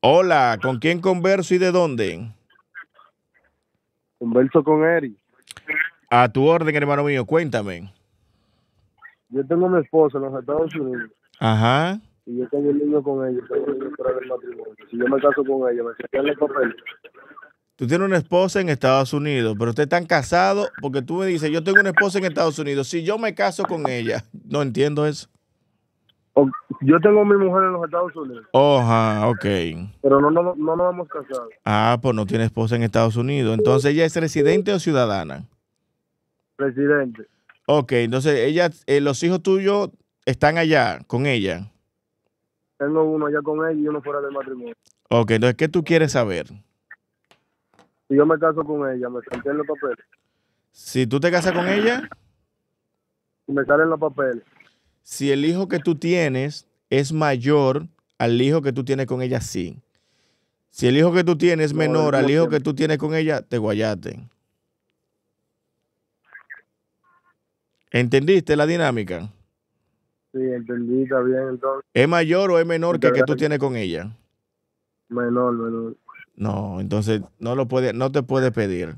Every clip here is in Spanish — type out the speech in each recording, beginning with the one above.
Hola, ¿con quién converso y de dónde? Converso con Eri. A tu orden, hermano mío, cuéntame. Yo tengo una esposa en los Estados Unidos. Ajá. Y yo tengo un niño con ella, Si yo me caso con ella, me Tú tienes una esposa en Estados Unidos, pero usted está casado porque tú me dices, yo tengo una esposa en Estados Unidos, si yo me caso con ella, no entiendo eso yo tengo a mi mujer en los Estados Unidos. Oja, ok. Pero no, no, no nos hemos casado. Ah, pues no tiene esposa en Estados Unidos. Entonces, ¿ella es residente o ciudadana? Residente. Ok, entonces, ella, eh, los hijos tuyos están allá con ella. Tengo uno allá con ella y uno fuera del matrimonio. Ok, entonces, ¿qué tú quieres saber? Si yo me caso con ella, me salen los papeles. Si tú te casas con ella. Me salen los papeles si el hijo que tú tienes es mayor al hijo que tú tienes con ella, sí. Si el hijo que tú tienes es menor al hijo que tú tienes con ella, te guayate. ¿Entendiste la dinámica? Sí, entendí, está bien entonces. ¿Es mayor o es menor que el que tú tienes con ella? Menor, menor. No, entonces no lo puede, no te puede pedir.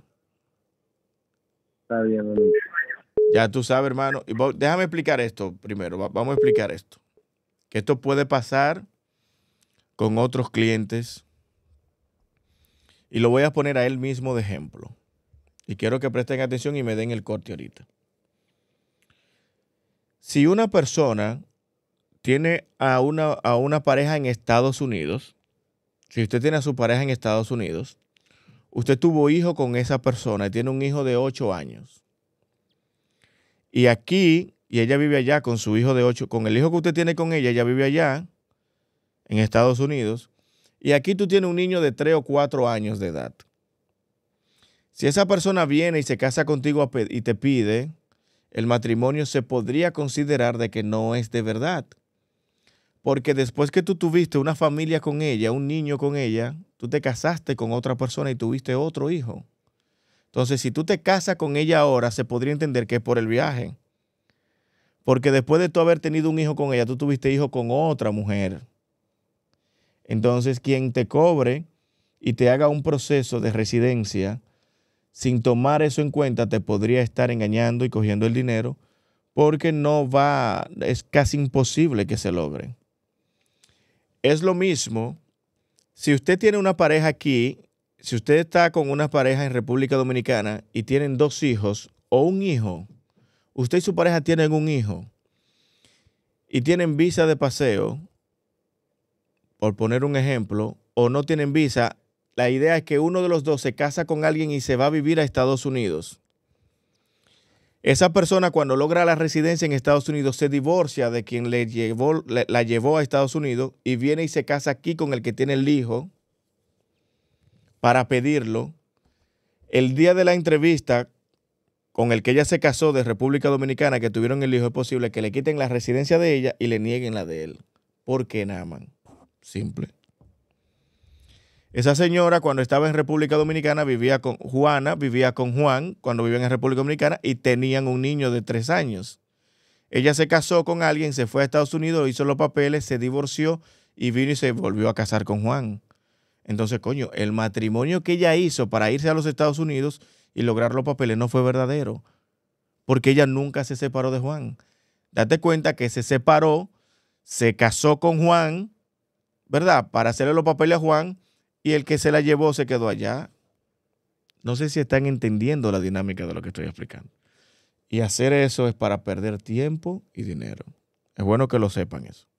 Está bien, ya tú sabes, hermano. déjame explicar esto primero. Vamos a explicar esto. Que esto puede pasar con otros clientes. Y lo voy a poner a él mismo de ejemplo. Y quiero que presten atención y me den el corte ahorita. Si una persona tiene a una, a una pareja en Estados Unidos, si usted tiene a su pareja en Estados Unidos, usted tuvo hijo con esa persona y tiene un hijo de 8 años. Y aquí, y ella vive allá con su hijo de ocho, con el hijo que usted tiene con ella, ella vive allá, en Estados Unidos. Y aquí tú tienes un niño de tres o cuatro años de edad. Si esa persona viene y se casa contigo y te pide, el matrimonio se podría considerar de que no es de verdad. Porque después que tú tuviste una familia con ella, un niño con ella, tú te casaste con otra persona y tuviste otro hijo. Entonces, si tú te casas con ella ahora, se podría entender que es por el viaje. Porque después de tú haber tenido un hijo con ella, tú tuviste hijo con otra mujer. Entonces, quien te cobre y te haga un proceso de residencia, sin tomar eso en cuenta, te podría estar engañando y cogiendo el dinero, porque no va, es casi imposible que se logre. Es lo mismo si usted tiene una pareja aquí si usted está con una pareja en República Dominicana y tienen dos hijos o un hijo, usted y su pareja tienen un hijo y tienen visa de paseo, por poner un ejemplo, o no tienen visa, la idea es que uno de los dos se casa con alguien y se va a vivir a Estados Unidos. Esa persona cuando logra la residencia en Estados Unidos se divorcia de quien le llevó, la llevó a Estados Unidos y viene y se casa aquí con el que tiene el hijo para pedirlo. El día de la entrevista con el que ella se casó de República Dominicana, que tuvieron el hijo, es posible que le quiten la residencia de ella y le nieguen la de él. ¿Por qué Naman? Simple. Esa señora cuando estaba en República Dominicana vivía con Juana, vivía con Juan cuando vivían en República Dominicana y tenían un niño de tres años. Ella se casó con alguien, se fue a Estados Unidos, hizo los papeles, se divorció y vino y se volvió a casar con Juan. Entonces, coño, el matrimonio que ella hizo para irse a los Estados Unidos y lograr los papeles no fue verdadero, porque ella nunca se separó de Juan. Date cuenta que se separó, se casó con Juan, ¿verdad? Para hacerle los papeles a Juan y el que se la llevó se quedó allá. No sé si están entendiendo la dinámica de lo que estoy explicando. Y hacer eso es para perder tiempo y dinero. Es bueno que lo sepan eso.